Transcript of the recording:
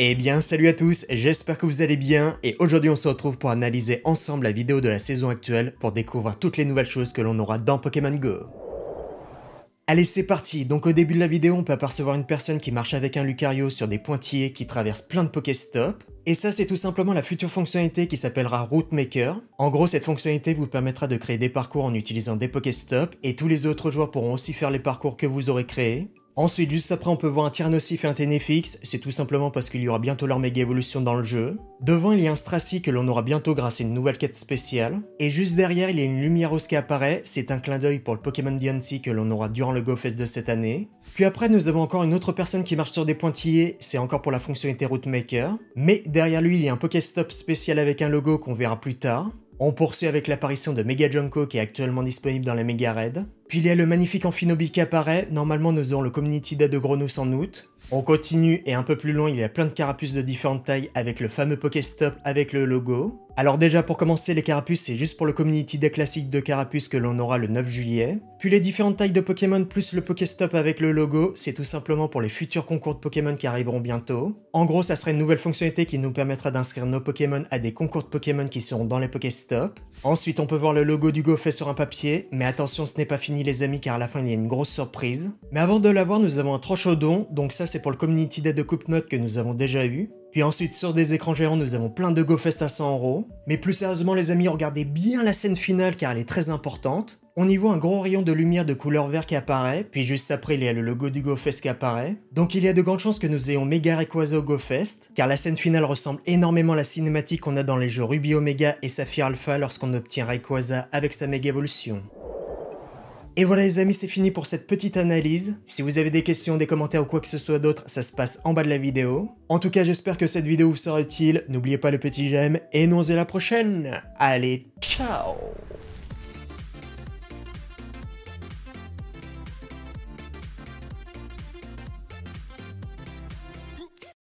Eh bien salut à tous, j'espère que vous allez bien et aujourd'hui on se retrouve pour analyser ensemble la vidéo de la saison actuelle pour découvrir toutes les nouvelles choses que l'on aura dans Pokémon GO. Allez c'est parti, donc au début de la vidéo on peut apercevoir une personne qui marche avec un Lucario sur des pointillés qui traversent plein de Pokéstop. Et ça c'est tout simplement la future fonctionnalité qui s'appellera Route Maker. En gros cette fonctionnalité vous permettra de créer des parcours en utilisant des Pokéstop et tous les autres joueurs pourront aussi faire les parcours que vous aurez créés. Ensuite, juste après, on peut voir un Tyrannosif et un Ténéfix, c'est tout simplement parce qu'il y aura bientôt leur méga évolution dans le jeu. Devant, il y a un Stracy que l'on aura bientôt grâce à une nouvelle quête spéciale. Et juste derrière, il y a une Lumière qui apparaît, c'est un clin d'œil pour le Pokémon DNC que l'on aura durant le GoFest de cette année. Puis après, nous avons encore une autre personne qui marche sur des pointillés, c'est encore pour la fonctionnalité Maker. Mais derrière lui, il y a un Pokéstop spécial avec un logo qu'on verra plus tard. On poursuit avec l'apparition de Mega Junko qui est actuellement disponible dans la Mega Raid. Puis il y a le magnifique Amphinobi qui apparaît, normalement nous aurons le Community Day de Gronus en août. On continue et un peu plus loin il y a plein de carapuces de différentes tailles avec le fameux Pokéstop avec le logo. Alors déjà pour commencer les carapuces c'est juste pour le Community Day classique de carapuces que l'on aura le 9 juillet. Puis les différentes tailles de Pokémon plus le Pokéstop avec le logo, c'est tout simplement pour les futurs concours de Pokémon qui arriveront bientôt. En gros, ça serait une nouvelle fonctionnalité qui nous permettra d'inscrire nos Pokémon à des concours de Pokémon qui seront dans les Pokéstop. Ensuite, on peut voir le logo du Goffet sur un papier, mais attention, ce n'est pas fini les amis car à la fin il y a une grosse surprise. Mais avant de l'avoir, nous avons un Trochodon, donc ça c'est pour le Community Day de Coupe-Note que nous avons déjà eu. Puis ensuite, sur des écrans géants, nous avons plein de GoFest à 100 euros. Mais plus sérieusement, les amis, regardez bien la scène finale car elle est très importante. On y voit un gros rayon de lumière de couleur vert qui apparaît, puis juste après il y a le logo du GoFest qui apparaît. Donc il y a de grandes chances que nous ayons Mega Rayquaza au GoFest, car la scène finale ressemble énormément à la cinématique qu'on a dans les jeux Ruby Omega et Sapphire Alpha lorsqu'on obtient Rayquaza avec sa méga évolution. Et voilà les amis, c'est fini pour cette petite analyse. Si vous avez des questions, des commentaires ou quoi que ce soit d'autre, ça se passe en bas de la vidéo. En tout cas, j'espère que cette vidéo vous sera utile. N'oubliez pas le petit j'aime et nous on se la prochaine. Allez, ciao